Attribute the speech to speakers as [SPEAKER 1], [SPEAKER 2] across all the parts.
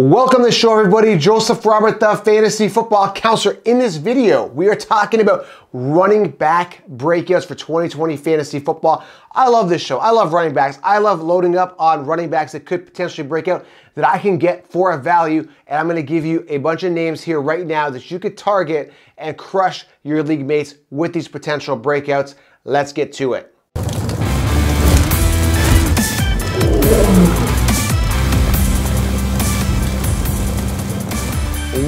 [SPEAKER 1] Welcome to the show, everybody. Joseph Robert, the fantasy football counselor. In this video, we are talking about running back breakouts for 2020 fantasy football. I love this show. I love running backs. I love loading up on running backs that could potentially break out that I can get for a value. And I'm going to give you a bunch of names here right now that you could target and crush your league mates with these potential breakouts. Let's get to it.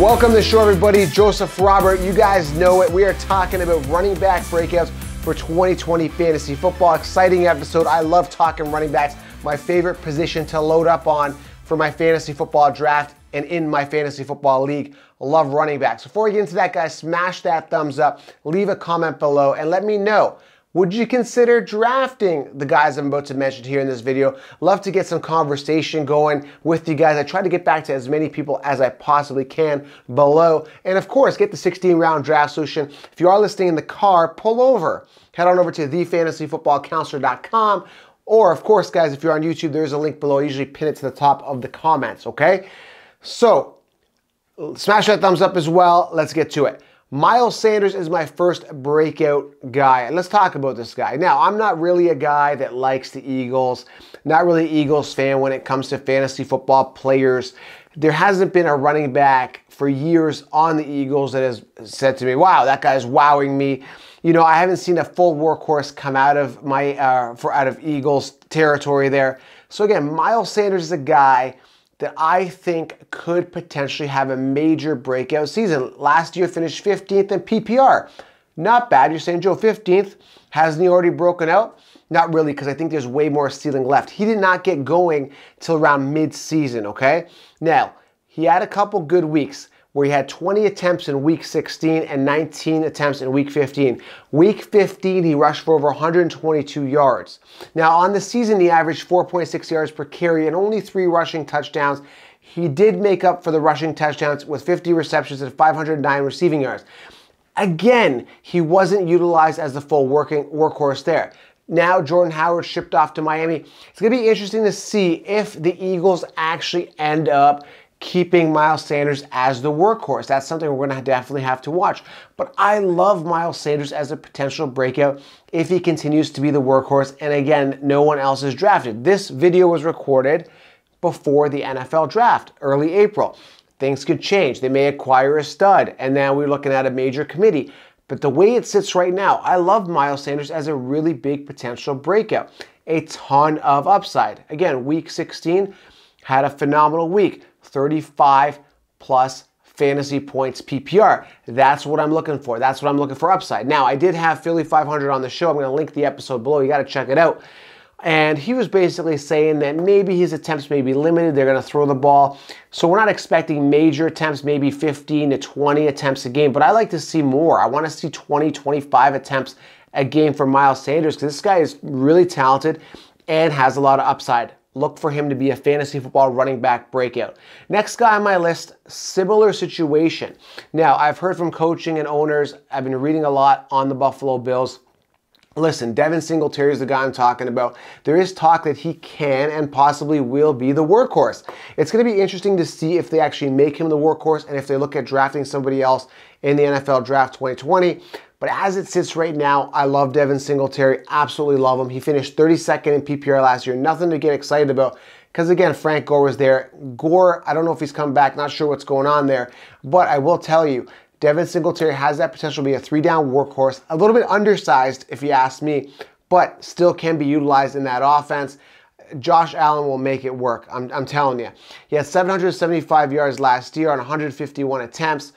[SPEAKER 1] Welcome to the show, everybody. Joseph Robert, you guys know it. We are talking about running back breakouts for 2020 fantasy football. Exciting episode. I love talking running backs, my favorite position to load up on for my fantasy football draft and in my fantasy football league. Love running backs. Before we get into that, guys, smash that thumbs up, leave a comment below, and let me know would you consider drafting the guys I'm about to mention here in this video? Love to get some conversation going with you guys. I try to get back to as many people as I possibly can below. And of course, get the 16 round draft solution. If you are listening in the car, pull over. Head on over to thefantasyfootballcounselor.com. Or of course, guys, if you're on YouTube, there's a link below. I usually pin it to the top of the comments, okay? So smash that thumbs up as well. Let's get to it. Miles Sanders is my first breakout guy. And let's talk about this guy. Now, I'm not really a guy that likes the Eagles, not really Eagles fan when it comes to fantasy football players. There hasn't been a running back for years on the Eagles that has said to me, wow, that guy's wowing me. You know, I haven't seen a full workhorse come out of my, uh, for out of Eagles territory there. So again, Miles Sanders is a guy that I think could potentially have a major breakout season. Last year finished 15th in PPR. Not bad. You're saying, Joe, 15th? Hasn't he already broken out? Not really, because I think there's way more ceiling left. He did not get going till around mid-season, okay? Now, he had a couple good weeks where he had 20 attempts in week 16 and 19 attempts in week 15. Week 15, he rushed for over 122 yards. Now, on the season, he averaged 4.6 yards per carry and only three rushing touchdowns. He did make up for the rushing touchdowns with 50 receptions and 509 receiving yards. Again, he wasn't utilized as the full working workhorse there. Now Jordan Howard shipped off to Miami. It's going to be interesting to see if the Eagles actually end up keeping Miles Sanders as the workhorse. That's something we're going to definitely have to watch. But I love Miles Sanders as a potential breakout if he continues to be the workhorse. And again, no one else is drafted. This video was recorded before the NFL draft, early April. Things could change. They may acquire a stud, and now we're looking at a major committee. But the way it sits right now, I love Miles Sanders as a really big potential breakout. A ton of upside. Again, week 16, had a phenomenal week 35 plus fantasy points PPR. That's what I'm looking for. That's what I'm looking for upside. Now, I did have Philly 500 on the show. I'm going to link the episode below. You got to check it out. And he was basically saying that maybe his attempts may be limited. They're going to throw the ball. So we're not expecting major attempts, maybe 15 to 20 attempts a game. But I like to see more. I want to see 20, 25 attempts a game for Miles Sanders because this guy is really talented and has a lot of upside look for him to be a fantasy football running back breakout. Next guy on my list, similar situation. Now, I've heard from coaching and owners, I've been reading a lot on the Buffalo Bills. Listen, Devin Singletary is the guy I'm talking about. There is talk that he can and possibly will be the workhorse. It's going to be interesting to see if they actually make him the workhorse and if they look at drafting somebody else in the NFL Draft 2020. But as it sits right now, I love Devin Singletary. Absolutely love him. He finished 32nd in PPR last year. Nothing to get excited about. Because again, Frank Gore was there. Gore, I don't know if he's come back. Not sure what's going on there. But I will tell you, Devin Singletary has that potential to be a three down workhorse. A little bit undersized, if you ask me, but still can be utilized in that offense. Josh Allen will make it work. I'm, I'm telling you. He had 775 yards last year on 151 attempts.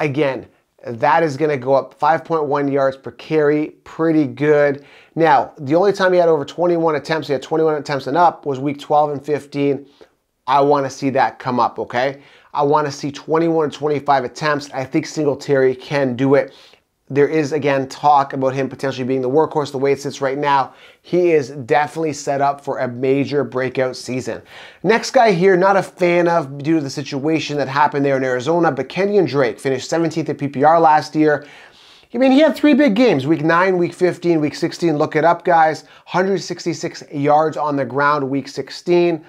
[SPEAKER 1] Again, that is gonna go up 5.1 yards per carry, pretty good. Now, the only time he had over 21 attempts, he had 21 attempts and up, was week 12 and 15. I wanna see that come up, okay? I wanna see 21 and 25 attempts. I think Singletary can do it. There is, again, talk about him potentially being the workhorse the way it sits right now. He is definitely set up for a major breakout season. Next guy here, not a fan of due to the situation that happened there in Arizona, but Kenyon Drake finished 17th at PPR last year. I mean, he had three big games week 9, week 15, week 16. Look it up, guys. 166 yards on the ground week 16.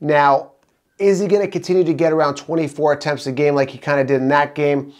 [SPEAKER 1] Now, is he going to continue to get around 24 attempts a game like he kind of did in that game?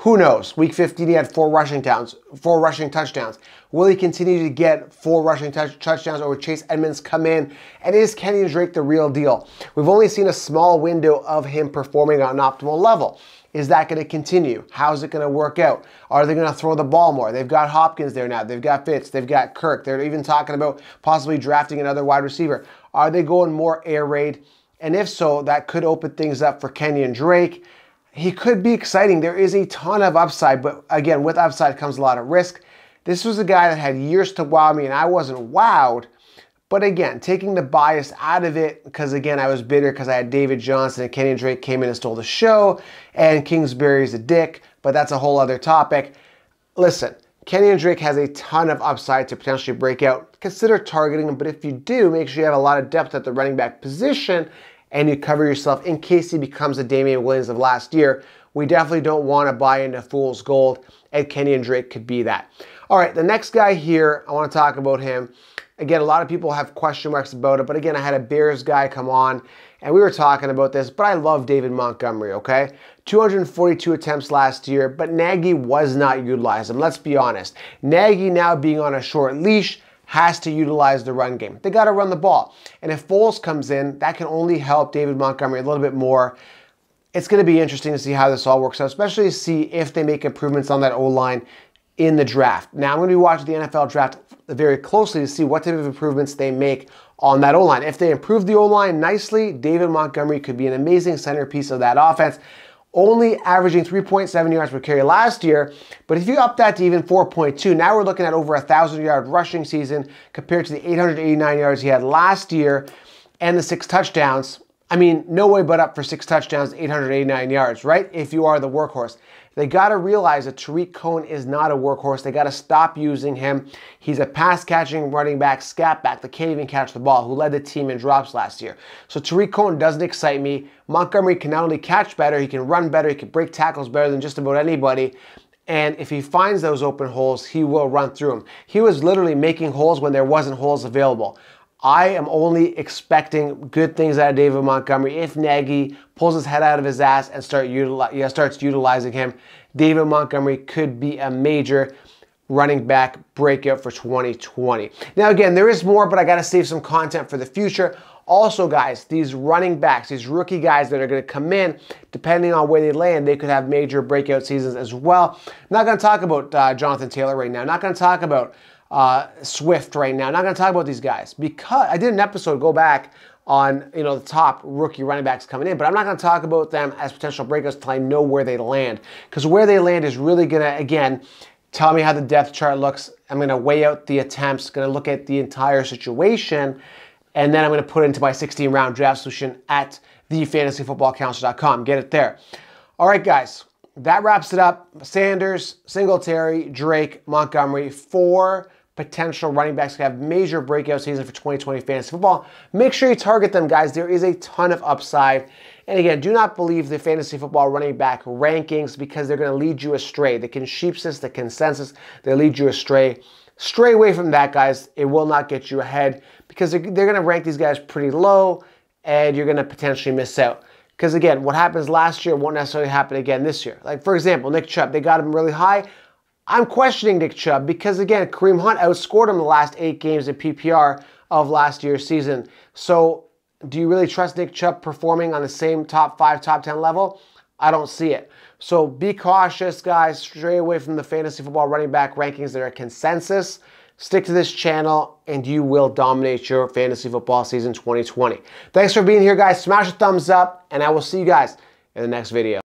[SPEAKER 1] Who knows? Week 15, he had four rushing downs, four rushing touchdowns. Will he continue to get four rushing touch, touchdowns, or will Chase Edmonds come in? And is Kenny Drake the real deal? We've only seen a small window of him performing on an optimal level. Is that going to continue? How's it going to work out? Are they going to throw the ball more? They've got Hopkins there now. They've got Fitz. They've got Kirk. They're even talking about possibly drafting another wide receiver. Are they going more air raid? And if so, that could open things up for Kenyon Drake. He could be exciting. There is a ton of upside, but again, with upside comes a lot of risk. This was a guy that had years to wow me and I wasn't wowed. But again, taking the bias out of it, because again, I was bitter because I had David Johnson and Kenny Drake came in and stole the show, and Kingsbury's a dick, but that's a whole other topic. Listen, Kenny and Drake has a ton of upside to potentially break out. Consider targeting him, but if you do, make sure you have a lot of depth at the running back position and you cover yourself in case he becomes the Damian Williams of last year. We definitely don't want to buy into fool's gold, and and Drake could be that. All right, the next guy here, I want to talk about him. Again, a lot of people have question marks about it, but again, I had a Bears guy come on and we were talking about this, but I love David Montgomery, okay? 242 attempts last year, but Nagy was not utilizing him. Let's be honest. Nagy now being on a short leash, has to utilize the run game. They got to run the ball. And if Foles comes in, that can only help David Montgomery a little bit more. It's going to be interesting to see how this all works out, especially to see if they make improvements on that O line in the draft. Now, I'm going to be watching the NFL draft very closely to see what type of improvements they make on that O line. If they improve the O line nicely, David Montgomery could be an amazing centerpiece of that offense only averaging 3.7 yards per carry last year. But if you up that to even 4.2, now we're looking at over a 1,000 yard rushing season compared to the 889 yards he had last year and the six touchdowns. I mean, no way but up for six touchdowns, 889 yards, right? If you are the workhorse. They got to realize that Tariq Cohen is not a workhorse. They got to stop using him. He's a pass catching running back, scat back that can't even catch the ball, who led the team in drops last year. So Tariq Cohen doesn't excite me. Montgomery can not only catch better, he can run better, he can break tackles better than just about anybody. And if he finds those open holes, he will run through them. He was literally making holes when there wasn't holes available. I am only expecting good things out of David Montgomery. If Nagy pulls his head out of his ass and start utilize, yeah, starts utilizing him, David Montgomery could be a major running back breakout for 2020. Now, again, there is more, but I got to save some content for the future. Also, guys, these running backs, these rookie guys that are going to come in, depending on where they land, they could have major breakout seasons as well. I'm not going to talk about uh, Jonathan Taylor right now. I'm not going to talk about uh, Swift right now. Not going to talk about these guys because I did an episode go back on you know the top rookie running backs coming in, but I'm not going to talk about them as potential breakouts until I know where they land because where they land is really going to again tell me how the depth chart looks. I'm going to weigh out the attempts, going to look at the entire situation, and then I'm going to put it into my 16 round draft solution at thefantasyfootballcounselor.com. Get it there. All right, guys, that wraps it up. Sanders, Singletary, Drake, Montgomery, four potential running backs could have major breakout season for 2020 fantasy football. Make sure you target them, guys. There is a ton of upside. And again, do not believe the fantasy football running back rankings because they're going to lead you astray. The consensus, the consensus, they lead you astray. Stray away from that, guys. It will not get you ahead because they're, they're going to rank these guys pretty low and you're going to potentially miss out. Because again, what happens last year won't necessarily happen again this year. Like, for example, Nick Chubb, they got him really high. I'm questioning Nick Chubb because, again, Kareem Hunt outscored him the last eight games in PPR of last year's season. So, do you really trust Nick Chubb performing on the same top five, top 10 level? I don't see it. So, be cautious, guys. Stray away from the fantasy football running back rankings that are consensus. Stick to this channel and you will dominate your fantasy football season 2020. Thanks for being here, guys. Smash a thumbs up, and I will see you guys in the next video.